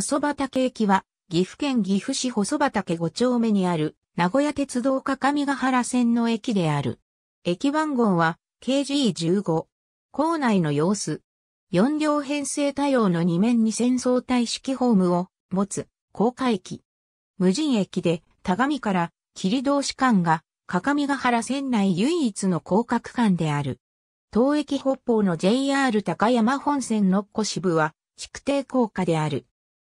細畑駅は、岐阜県岐阜市細畑5丁目にある、名古屋鉄道各務原線の駅である。駅番号は、KG15。構内の様子。4両編成多様の2面に戦争体式ホームを持つ、高架駅。無人駅で、田上から霧同士間が、各務原線内唯一の高架区間である。東駅北方の JR 高山本線の古支部は、築定高架である。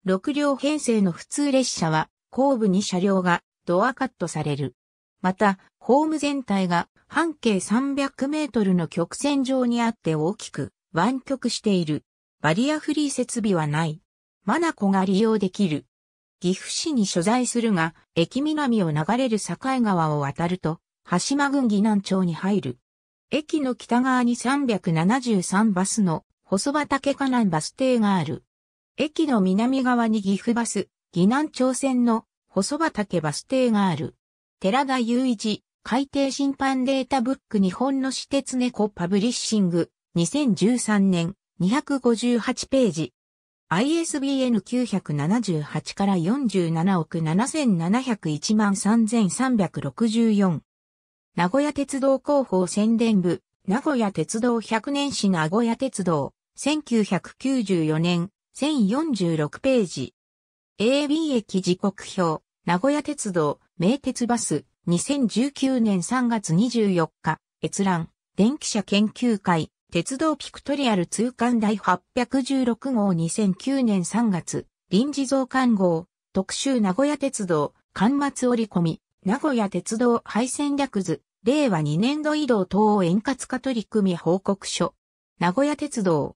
6両編成の普通列車は後部に車両がドアカットされる。また、ホーム全体が半径300メートルの曲線上にあって大きく湾曲している。バリアフリー設備はない。マナコが利用できる。岐阜市に所在するが、駅南を流れる境川を渡ると、羽島郡岐南町に入る。駅の北側に373バスの細畑か南バス停がある。駅の南側に岐阜バス、岐南町線の細畑バス停がある。寺田雄一、海底審判データブック日本の私鉄猫パブリッシング、2013年、258ページ。ISBN 978から47億7701万3364。名古屋鉄道広報宣伝部、名古屋鉄道100年史名古屋鉄道、1994年、1046ページ。AB 駅時刻表、名古屋鉄道、名鉄バス、2019年3月24日、閲覧、電気車研究会、鉄道ピクトリアル通貫第816号2009年3月、臨時増刊号、特集名古屋鉄道、刊末折り込み、名古屋鉄道廃線略図、令和2年度移動等を円滑化取り組み報告書。名古屋鉄道、